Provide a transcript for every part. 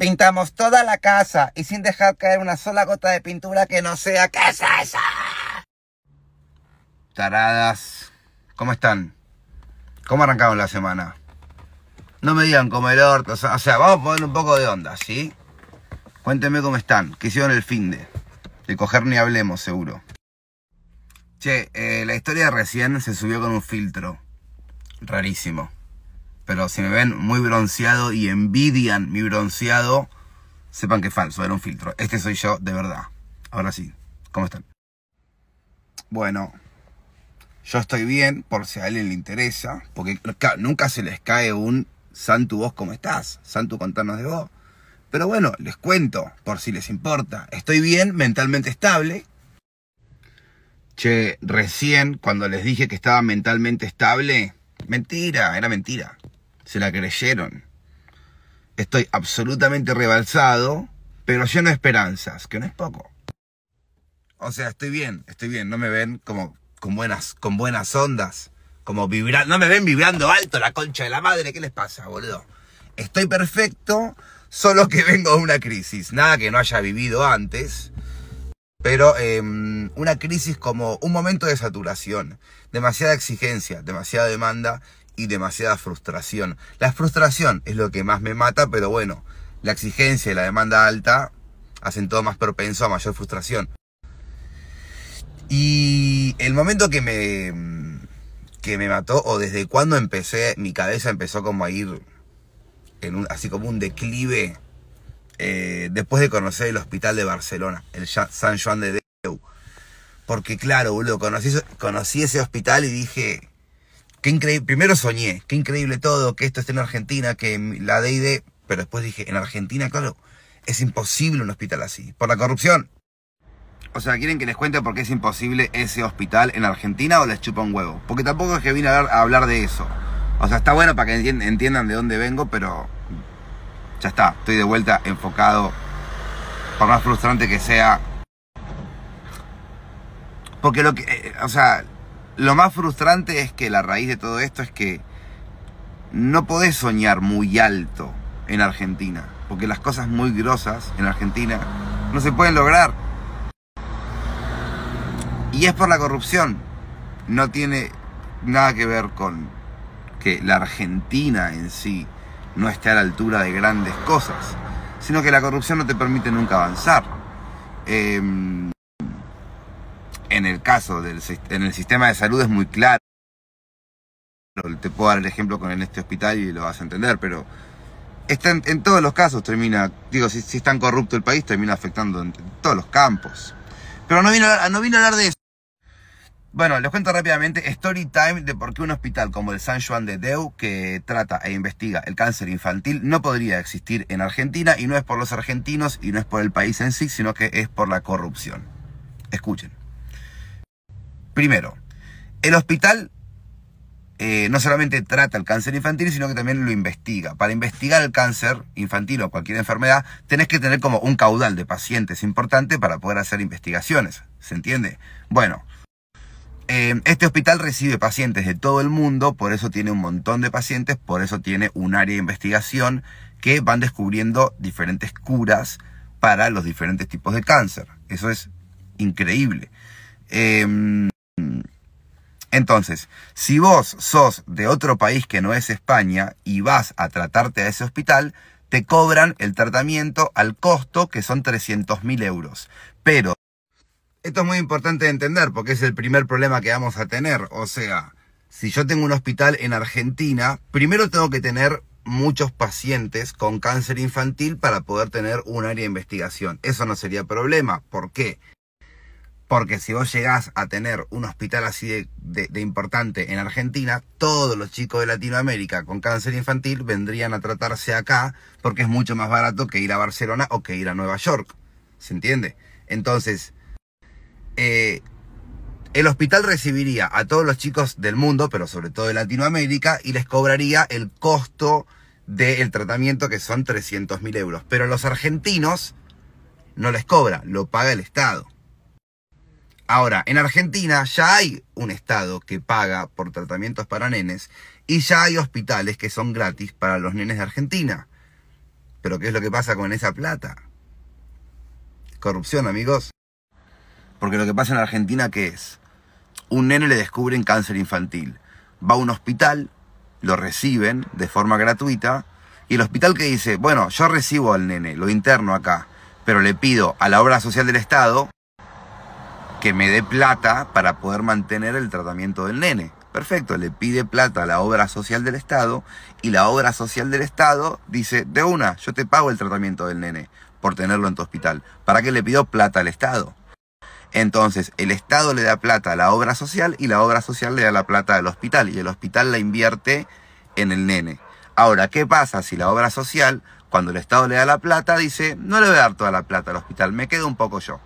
Pintamos toda la casa y sin dejar caer una sola gota de pintura que no sea es esa. Taradas, ¿cómo están? ¿Cómo arrancaron la semana? No me digan como el orto, o sea, vamos a poner un poco de onda, ¿sí? Cuéntenme cómo están, qué hicieron el fin de. De coger ni hablemos, seguro. Che, eh, la historia recién se subió con un filtro. Rarísimo. Pero si me ven muy bronceado y envidian mi bronceado, sepan que es falso, era un filtro. Este soy yo de verdad. Ahora sí, ¿cómo están? Bueno, yo estoy bien, por si a alguien le interesa, porque nunca se les cae un santo vos cómo estás, santo contanos de vos. Pero bueno, les cuento, por si les importa. Estoy bien, mentalmente estable. Che, recién cuando les dije que estaba mentalmente estable, mentira, era mentira se la creyeron. Estoy absolutamente rebalsado, pero lleno de esperanzas, que no es poco. O sea, estoy bien, estoy bien, no me ven como con buenas, con buenas ondas, como vibrando, no me ven vibrando alto la concha de la madre, ¿qué les pasa, boludo? Estoy perfecto, solo que vengo de una crisis, nada que no haya vivido antes, pero em, una crisis como un momento de saturación, demasiada exigencia, demasiada demanda y demasiada frustración. La frustración es lo que más me mata, pero bueno, la exigencia y la demanda alta hacen todo más propenso a mayor frustración. Y el momento que me, que me mató, o desde cuando empecé, mi cabeza empezó como a ir en un, así como un declive, eh, después de conocer el hospital de Barcelona, el San Juan de Déu. Porque claro, boludo, conocí, conocí ese hospital y dije, qué increíble, primero soñé, qué increíble todo, que esto esté en Argentina, que la DID, pero después dije, en Argentina, claro, es imposible un hospital así, por la corrupción. O sea, ¿quieren que les cuente por qué es imposible ese hospital en Argentina o les chupa un huevo? Porque tampoco es que vine a hablar, de eso. O sea, está bueno para que entiendan de dónde vengo, pero ya está, estoy de vuelta enfocado, por más frustrante que sea. Porque lo que, eh, o sea, lo más frustrante es que la raíz de todo esto es que no podés soñar muy alto en Argentina, porque las cosas muy grosas en Argentina no se pueden lograr. Y es por la corrupción. No tiene nada que ver con que la Argentina en sí no esté a la altura de grandes cosas, sino que la corrupción no te permite nunca avanzar. Em, en el caso del en el sistema de salud es muy claro. Te puedo dar el ejemplo con en este hospital y lo vas a entender, pero está en, todos los casos termina, digo, si, si, es tan corrupto el país, termina afectando en, todos los campos. Pero no vino, a, no vino a hablar de eso. Bueno, les cuento rápidamente story time de por qué un hospital como el San Juan de Deu, que trata e investiga el cáncer infantil, no podría existir en Argentina y no es por los argentinos y no es por el país en sí, sino que es por la corrupción. Escuchen. Primero, el hospital eh, no solamente trata el cáncer infantil, sino que también lo investiga. Para investigar el cáncer infantil o cualquier enfermedad, tenés que tener como un caudal de pacientes importante para poder hacer investigaciones. ¿Se entiende? Bueno, eh, este hospital recibe pacientes de todo el mundo, por eso tiene un montón de pacientes, por eso tiene un área de investigación que van descubriendo diferentes curas para los diferentes tipos de cáncer. Eso es increíble. Eh, entonces, si vos sos de otro país que no es España y vas a tratarte a ese hospital, te cobran el tratamiento al costo que son 300.000 euros. Pero... Esto es muy importante de entender porque es el primer problema que vamos a tener. O sea, si yo tengo un hospital en Argentina, primero tengo que tener muchos pacientes con cáncer infantil para poder tener un área de investigación. Eso no sería problema. ¿Por qué? Porque si vos llegás a tener un hospital así de, importante en Argentina, todos los chicos de Latinoamérica con cáncer infantil vendrían a tratarse acá porque es mucho más barato que ir a Barcelona o que ir a Nueva York. ¿Se entiende? Entonces, eh, el hospital recibiría a todos los chicos del mundo, pero sobre todo de Latinoamérica, y les cobraría el costo del tratamiento, que son 300.000 euros. Pero a los argentinos no les cobra, lo paga el Estado. Ahora, en Argentina ya hay un Estado que paga por tratamientos para nenes y ya hay hospitales que son gratis para los nenes de Argentina. Pero ¿qué es lo que pasa con esa plata? Corrupción, amigos. Porque lo que pasa en Argentina, ¿qué es? Un nene le descubren cáncer infantil. Va a un hospital, lo reciben de forma gratuita y el hospital que dice, bueno, yo recibo al nene, lo interno acá, pero le pido a la obra social del Estado que me dé plata para poder mantener el tratamiento del nene. Perfecto, le pide plata a la obra social del Estado y la obra social del Estado dice, de una, yo te pago el tratamiento del nene por tenerlo en tu hospital. ¿Para qué le pido plata al Estado? Entonces, el Estado le da plata a la obra social y la obra social le da la plata al hospital y el hospital la invierte en el nene. Ahora, ¿qué pasa si la obra social, cuando el Estado le da la plata, dice, no le voy a dar toda la plata al hospital, me quedo un poco yo?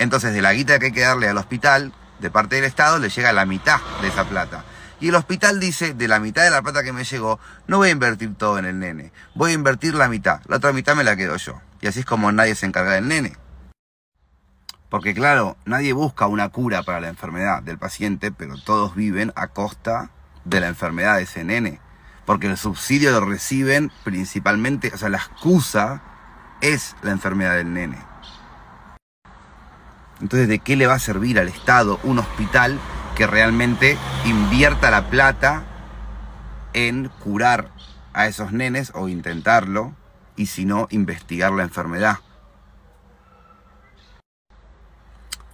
Entonces, de la guita que hay que darle al hospital, de parte del Estado, le llega la mitad de esa plata. Y el hospital dice, de la mitad de la plata que me llegó, no voy a invertir todo en el nene, voy a invertir la mitad, la otra mitad me la quedo yo. Y así es como nadie se encarga del nene. Porque claro, nadie busca una cura para la enfermedad del paciente, pero todos viven a costa de la enfermedad de ese nene. Porque el subsidio lo reciben principalmente, o sea, la excusa es la enfermedad del nene. Entonces, ¿de qué le va a servir al Estado un hospital que realmente invierta la plata en curar a esos nenes o intentarlo y si no, investigar la enfermedad?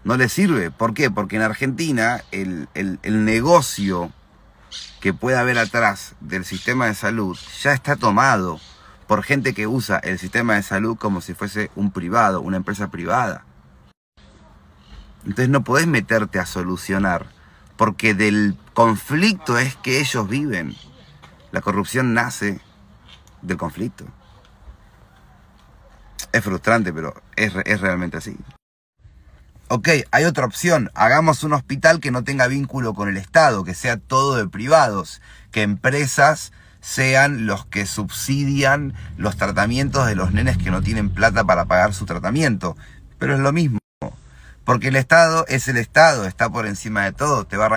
No le sirve. ¿Por qué? Porque en Argentina el, el negocio que pueda haber atrás del sistema de salud ya está tomado por gente que usa el sistema de salud como si fuese un privado, una empresa privada. Entonces no podés meterte a solucionar, porque del conflicto es que ellos viven. La corrupción nace del conflicto. Es frustrante, pero es, es realmente así. Ok, hay otra opción. Hagamos un hospital que no tenga vínculo con el Estado, que sea todo de privados, que empresas sean los que subsidian los tratamientos de los nenes que no tienen plata para pagar su tratamiento. Pero es lo mismo. Porque el Estado es el Estado, está por encima de todo, te va a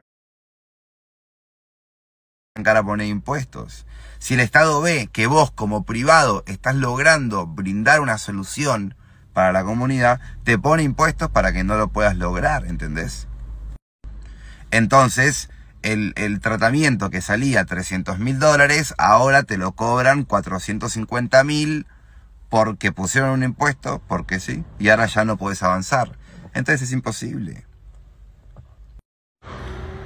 arrancar a poner impuestos. Si el Estado ve que vos como privado estás logrando brindar una solución para la comunidad, te pone impuestos para que no lo puedas lograr, ¿entendés? Entonces, el, tratamiento que salía 300 mil dólares, ahora te lo cobran 450 mil porque pusieron un impuesto, porque sí, y ahora ya no puedes avanzar. Entonces es imposible.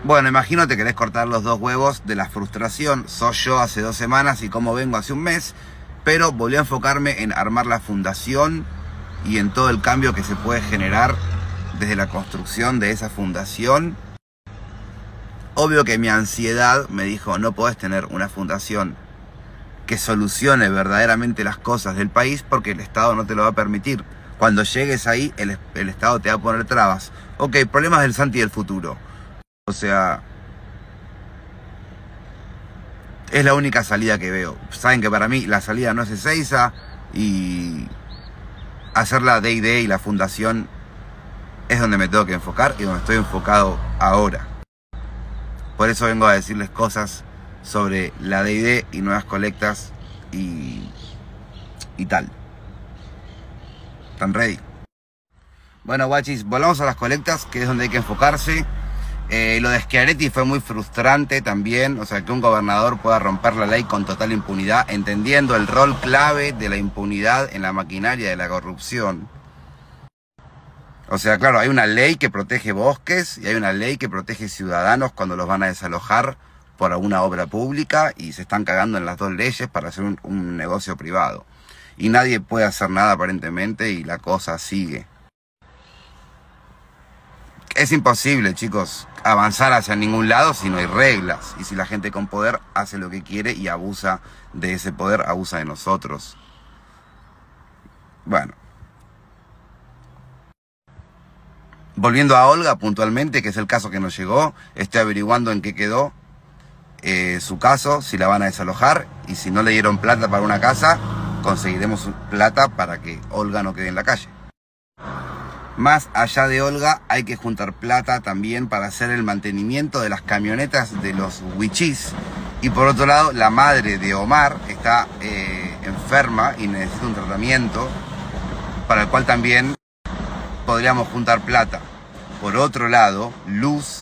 Bueno, imagino que querés cortar los dos huevos de la frustración. Soy yo hace dos semanas y como vengo hace un mes. Pero volví a enfocarme en armar la fundación y en todo el cambio que se puede generar desde la construcción de esa fundación. Obvio que mi ansiedad me dijo, no podés tener una fundación que solucione verdaderamente las cosas del país porque el Estado no te lo va a permitir. Cuando llegues ahí, el, Estado te va a poner trabas. Ok, problemas del Santi del futuro. O sea, es la única salida que veo. Saben que para mí la salida no es Ezeiza y hacer la D&D y la fundación es donde me tengo que enfocar y donde estoy enfocado ahora. Por eso vengo a decirles cosas sobre la DD y nuevas colectas y, y tal rey Bueno, guachis, volvamos a las colectas, que es donde hay que enfocarse. Eh, lo de Schiaretti fue muy frustrante también, o sea, que un gobernador pueda romper la ley con total impunidad, entendiendo el rol clave de la impunidad en la maquinaria de la corrupción. O sea, claro, hay una ley que protege bosques y hay una ley que protege ciudadanos cuando los van a desalojar por alguna obra pública y se están cagando en las dos leyes para hacer un negocio privado y nadie puede hacer nada aparentemente y la cosa sigue. Es imposible, chicos, avanzar hacia ningún lado si no hay reglas y si la gente con poder hace lo que quiere y abusa de ese poder, abusa de nosotros. Bueno. Volviendo a Olga puntualmente, que es el caso que nos llegó, estoy averiguando en qué quedó eh, su caso, si la van a desalojar y si no le dieron plata para una casa, conseguiremos plata para que Olga no quede en la calle. Más allá de Olga hay que juntar plata también para hacer el mantenimiento de las camionetas de los wichis. Y por otro lado, la madre de Omar está eh, enferma y necesita un tratamiento para el cual también podríamos juntar plata. Por otro lado, Luz,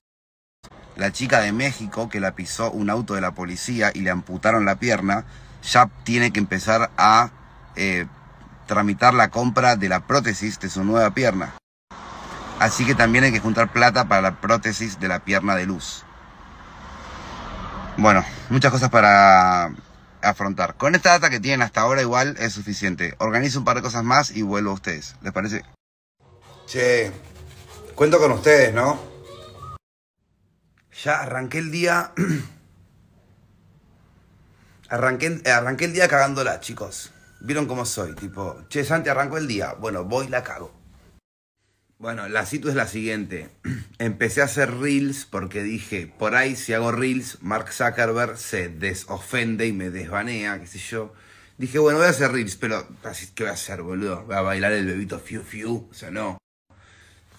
la chica de México que la pisó un auto de la policía y le amputaron la pierna, ya tiene que empezar a eh, tramitar la compra de la prótesis de su nueva pierna. Así que también hay que juntar plata para la prótesis de la pierna de luz. Bueno, muchas cosas para afrontar. Con esta data que tienen hasta ahora igual es suficiente. Organizo un par de cosas más y vuelvo a ustedes. ¿Les parece? Che, cuento con ustedes, ¿no? Ya arranqué el día Arranqué, el día cagándola, chicos. Vieron cómo soy, tipo, che, Santi, arranco el día. Bueno, voy y la cago. Bueno, la situación es la siguiente. Empecé a hacer reels porque dije, por ahí si hago reels, Mark Zuckerberg se desofende y me desbanea, qué sé yo. Dije, bueno, voy a hacer reels, pero así que voy a hacer, boludo. Voy a bailar el bebito fiu fiu, o sea, no.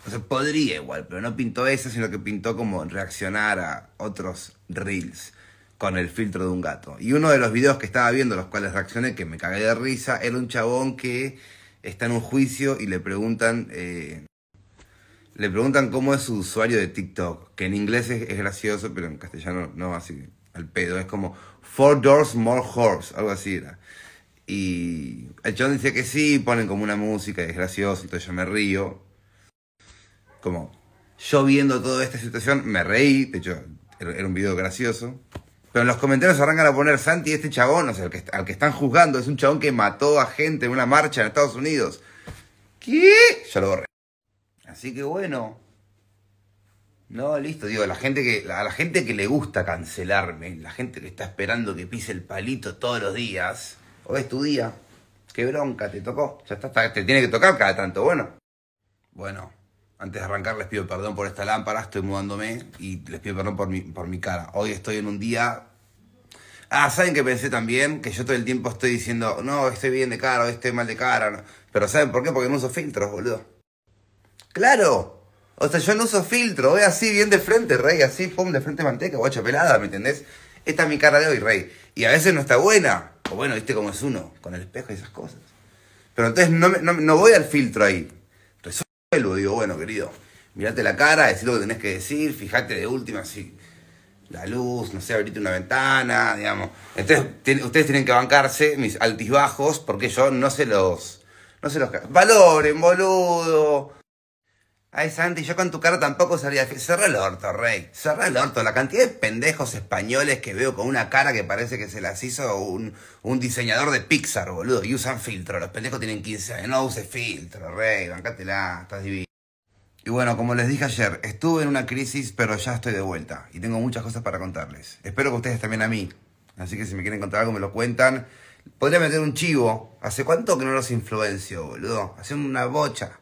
O sea, podría igual, pero no pintó eso, sino que pintó como reaccionar a otros reels con el filtro de un gato. Y uno de los videos que estaba viendo, los cuales reaccioné, que me cagué de risa, era un chabón que está en un juicio y le preguntan, eh, le preguntan cómo es su usuario de TikTok, que en inglés es, gracioso, pero en castellano no, así al pedo, es como Four Doors More Horse, algo así era. Y el chabón dice que sí, ponen como una música y es gracioso, entonces yo me río. Como yo viendo toda esta situación, me reí, de hecho era un video gracioso. Pero en los comentarios arrancan a poner Santi, este chabón, o sea, al que, están juzgando, es un chabón que mató a gente en una marcha en Estados Unidos. ¿Qué? Ya lo borré. Así que bueno. No, listo, digo, la gente que, a la gente que le gusta cancelarme, la gente que está esperando que pise el palito todos los días, O es tu día, qué bronca, te tocó, ya está, te tiene que tocar cada tanto, bueno. Bueno, antes de arrancar les pido perdón por esta lámpara, estoy mudándome y les pido perdón por mi, por mi cara. Hoy estoy en un día... Ah, ¿saben que pensé también? Que yo todo el tiempo estoy diciendo, no, estoy bien de cara, hoy estoy mal de cara. Pero ¿saben por qué? Porque no uso filtros, boludo. ¡Claro! O sea, yo no uso filtro, voy así bien de frente, rey, así, pum, de frente manteca, guacha pelada, ¿me entendés? Esta es mi cara de hoy, rey. Y a veces no está buena. O bueno, viste cómo es uno, con el espejo y esas cosas. Pero entonces no, no, no voy al filtro ahí lo Digo, bueno, querido, mirate la cara, decir lo que tenés que decir, fijate de última si la luz, no sé, abrite una ventana, digamos. Entonces, ustedes tienen que bancarse mis altibajos porque yo no se los. No se los. Valoren, boludo. Ay, Santi, yo con tu cara tampoco salía. Cerra el orto, rey. Cerra el orto. La cantidad de pendejos españoles que veo con una cara que parece que se las hizo un, un diseñador de Pixar, boludo. Y usan filtro. Los pendejos tienen 15 años. No use filtro, rey. Bancatela, Estás divino. Y bueno, como les dije ayer, estuve en una crisis, pero ya estoy de vuelta. Y tengo muchas cosas para contarles. Espero que ustedes también a mí. Así que si me quieren contar algo, me lo cuentan. Podría meter un chivo. ¿Hace cuánto que no los influencio, boludo? Hace una bocha.